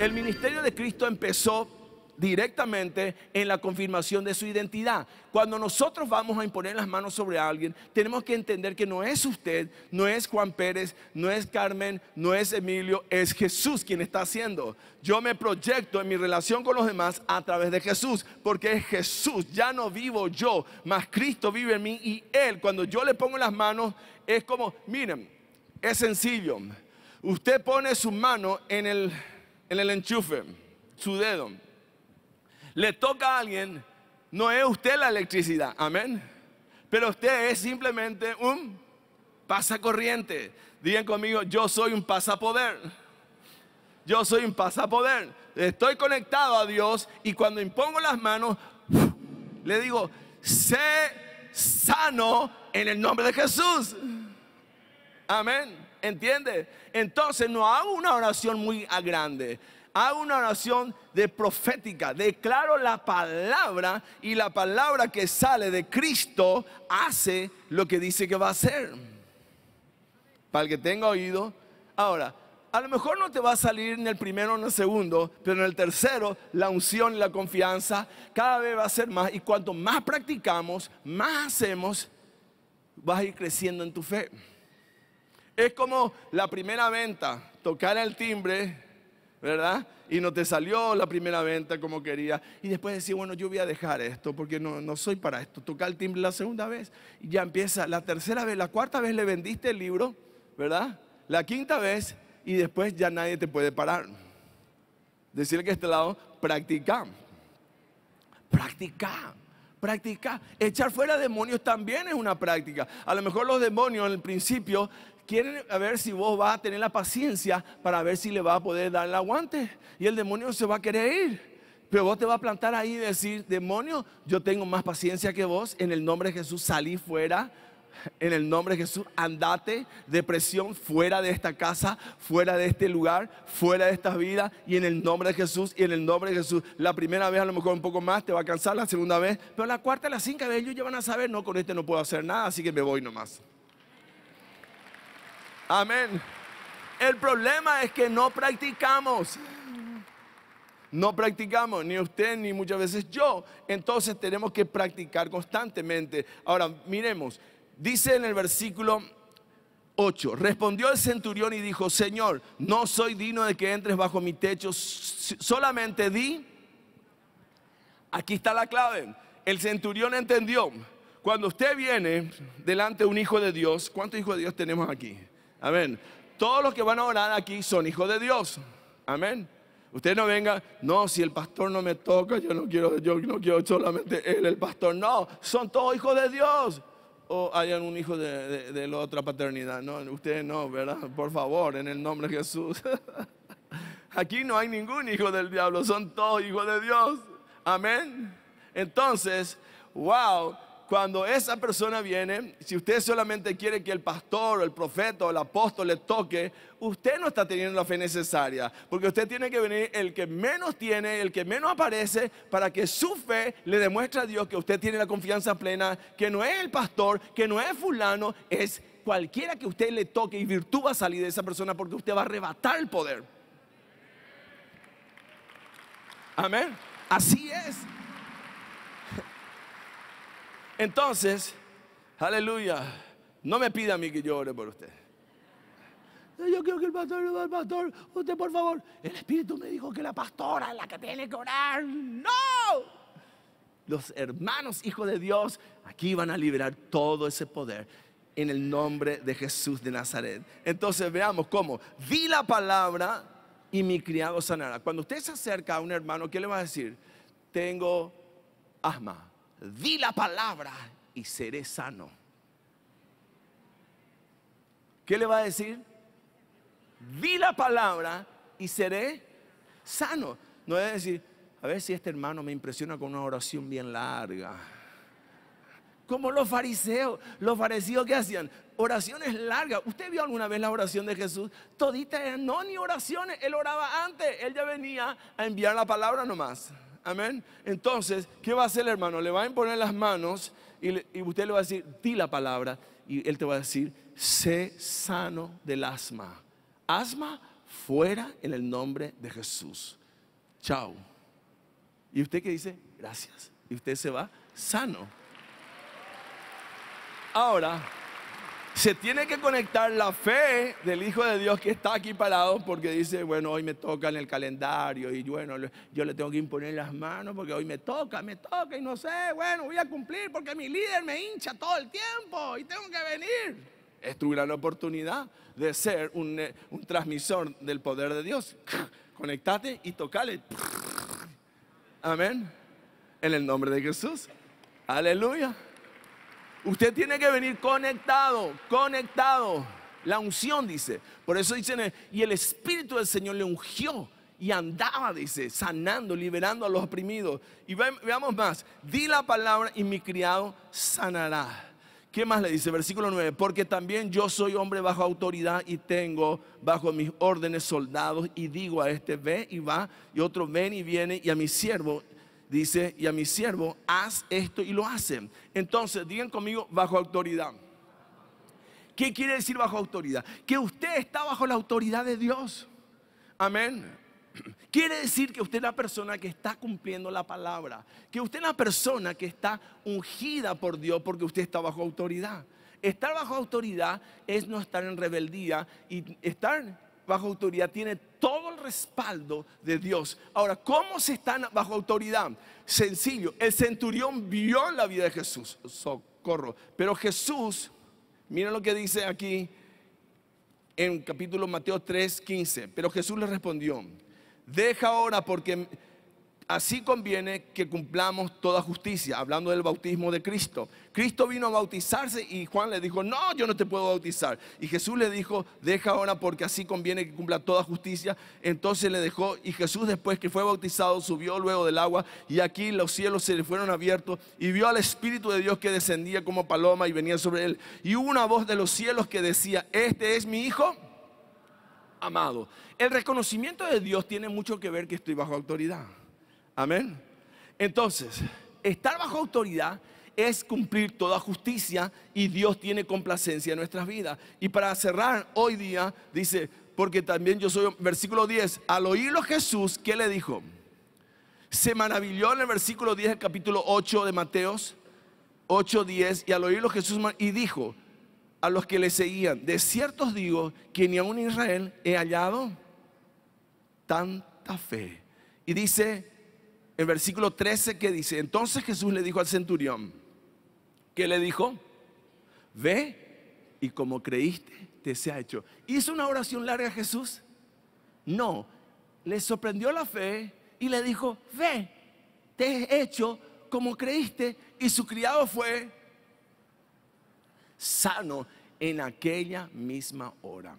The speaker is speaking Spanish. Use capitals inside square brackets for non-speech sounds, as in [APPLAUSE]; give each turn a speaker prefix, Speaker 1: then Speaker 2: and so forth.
Speaker 1: El ministerio de Cristo empezó directamente en la confirmación de su identidad. Cuando nosotros vamos a imponer las manos sobre alguien, tenemos que entender que no es usted, no es Juan Pérez, no es Carmen, no es Emilio, es Jesús quien está haciendo. Yo me proyecto en mi relación con los demás a través de Jesús, porque es Jesús, ya no vivo yo, más Cristo vive en mí y Él, cuando yo le pongo las manos, es como, miren, es sencillo. Usted pone su mano en el en el enchufe, su dedo, le toca a alguien, no es usted la electricidad, amén. Pero usted es simplemente un pasacorriente. Digan conmigo, yo soy un pasapoder. Yo soy un pasapoder. Estoy conectado a Dios y cuando impongo las manos, le digo, sé sano en el nombre de Jesús. Amén. ¿Entiendes? Entonces no hago una oración muy grande. Hago una oración de profética. Declaro la palabra y la palabra que sale de Cristo hace lo que dice que va a hacer. Para el que tenga oído. Ahora, a lo mejor no te va a salir en el primero o en el segundo, pero en el tercero la unción y la confianza cada vez va a ser más. Y cuanto más practicamos, más hacemos, vas a ir creciendo en tu fe. Es como la primera venta, tocar el timbre, ¿verdad? Y no te salió la primera venta como quería. Y después decir, bueno, yo voy a dejar esto porque no, soy para esto. Tocar el timbre la segunda vez y ya empieza. La tercera vez, la cuarta vez le vendiste el libro, ¿verdad? La quinta vez y después ya nadie te puede parar. Decirle que este lado, practica, practica, practica. Echar fuera demonios también es una práctica. A lo mejor los demonios en el principio Quieren a ver si vos vas a tener la paciencia para ver si le va a poder dar el aguante. Y el demonio se va a querer ir. Pero vos te vas a plantar ahí y decir, demonio, yo tengo más paciencia que vos. En el nombre de Jesús salí fuera. En el nombre de Jesús, andate, depresión, fuera de esta casa, fuera de este lugar, fuera de esta vida. Y en el nombre de Jesús, y en el nombre de Jesús, la primera vez a lo mejor un poco más, te va a cansar, la segunda vez, pero la cuarta, la cinco vez ellos ya van a saber, no, con este no puedo hacer nada, así que me voy nomás. Amén. El problema es que no practicamos. No practicamos, ni usted ni muchas veces yo. Entonces tenemos que practicar constantemente. Ahora, miremos. Dice en el versículo 8, respondió el centurión y dijo, Señor, no soy digno de que entres bajo mi techo, solamente di. Aquí está la clave. El centurión entendió. Cuando usted viene delante de un hijo de Dios, ¿cuántos hijos de Dios tenemos aquí? Amén. Todos los que van a orar aquí son hijos de Dios. Amén. Usted no venga, no, si el pastor no me toca, yo no quiero, yo no quiero solamente él, el pastor. No, son todos hijos de Dios. O hayan un hijo de, la otra paternidad. No, usted no, ¿verdad? Por favor, en el nombre de Jesús. [LAUGHS] Aquí no hay ningún hijo del diablo, son todos hijos de Dios. Amén. Entonces, wow, cuando esa persona viene, si usted solamente quiere que el pastor o el profeta o el apóstol le toque, usted no está teniendo la fe necesaria, porque usted tiene que venir el que menos tiene, el que menos aparece, para que su fe le demuestre a Dios que usted tiene la confianza plena, que no es el pastor, que no es fulano, es cualquiera que usted le toque y virtud va a salir de esa persona porque usted va a arrebatar el poder. Amén. Así es. Entonces, aleluya, no me pida a mí que yo ore por usted. Yo quiero que el pastor, el pastor, usted por favor. El Espíritu me dijo que la pastora es la que tiene que orar. ¡No! Los hermanos, hijos de Dios, aquí van a liberar todo ese poder en el nombre de Jesús de Nazaret. Entonces veamos cómo. Di la palabra y mi criado sanará. Cuando usted se acerca a un hermano, ¿qué le va a decir? Tengo asma di la palabra y seré sano. ¿Qué le va a decir? Di la palabra y seré sano. No es decir, a ver si este hermano me impresiona con una oración bien larga. Como los fariseos, los fariseos que hacían oraciones largas. ¿Usted vio alguna vez la oración de Jesús? Todita no ni oraciones, él oraba antes, él ya venía a enviar la palabra nomás. Amén. Entonces, ¿qué va a hacer el hermano? Le va a imponer las manos y, usted le va a decir, di la palabra. Y él te va a decir, sé sano del asma. Asma fuera en el nombre de Jesús. Chao. Y usted qué dice, gracias. Y usted se va sano. Ahora, se tiene que conectar la fe del Hijo de Dios que está aquí parado porque dice, bueno, hoy me toca en el calendario y bueno, yo le tengo que imponer las manos porque hoy me toca, me toca y no sé, bueno, voy a cumplir porque mi líder me hincha todo el tiempo y tengo que venir. Es tu gran oportunidad de ser un, eh, un transmisor del poder de Dios. [LAUGHS] Conectate y tocale. Amén. En el nombre de Jesús. Aleluya. Usted tiene que venir conectado, conectado. La unción dice. Por eso dicen, y el Espíritu del Señor le ungió y andaba, dice, sanando, liberando a los oprimidos. Y veamos más, di la palabra y mi criado sanará. ¿Qué más le dice? Versículo 9, porque también yo soy hombre bajo autoridad y tengo bajo mis órdenes soldados y digo a este ve y va y otro ven y viene y a mi siervo dice, y a mi siervo, haz esto y lo hacen. Entonces, digan conmigo, bajo autoridad. ¿Qué quiere decir bajo autoridad? Que usted está bajo la autoridad de Dios. Amén. [CLEARS THROAT] Quiere decir que usted es la persona que está cumpliendo la palabra, que usted es la persona que está ungida por Dios porque usted está bajo autoridad. Estar bajo autoridad es no estar en rebeldía y estar bajo autoridad tiene todo respaldo de Dios. Ahora, ¿cómo se están bajo autoridad? Sencillo, el centurión vio la vida de Jesús, socorro. Pero Jesús, miren lo que dice aquí en capítulo Mateo 3, 15. Pero Jesús le respondió, deja ahora porque así conviene que cumplamos toda justicia, hablando del bautismo de Cristo. Cristo vino a bautizarse y Juan le dijo, no, yo no te puedo bautizar. Y Jesús le dijo, deja ahora porque así conviene que cumpla toda justicia. Entonces le dejó y Jesús después que fue bautizado subió luego del agua y aquí los cielos se le fueron abiertos y vio al Espíritu de Dios que descendía como paloma y venía sobre él. Y hubo una voz de los cielos que decía, este es mi hijo amado. El reconocimiento de Dios tiene mucho que ver que estoy bajo autoridad. Amén. Entonces, estar bajo autoridad es cumplir toda justicia y Dios tiene complacencia en nuestras vidas. Y para cerrar hoy día, dice, porque también yo soy, versículo 10, al oírlo Jesús, ¿qué le dijo? Se maravilló en el versículo 10 del capítulo 8 de Mateos, 8, 10, y al oírlo Jesús y dijo a los que le seguían, de ciertos digo que ni aún en Israel he hallado tanta fe. Y dice, en versículo 13 que dice, entonces Jesús le dijo al centurión, ¿qué le dijo? Ve y como creíste, te se ha hecho. ¿Hizo una oración larga Jesús? No, le sorprendió la fe y le dijo, ve, te he hecho como creíste. Y su criado fue sano en aquella misma hora.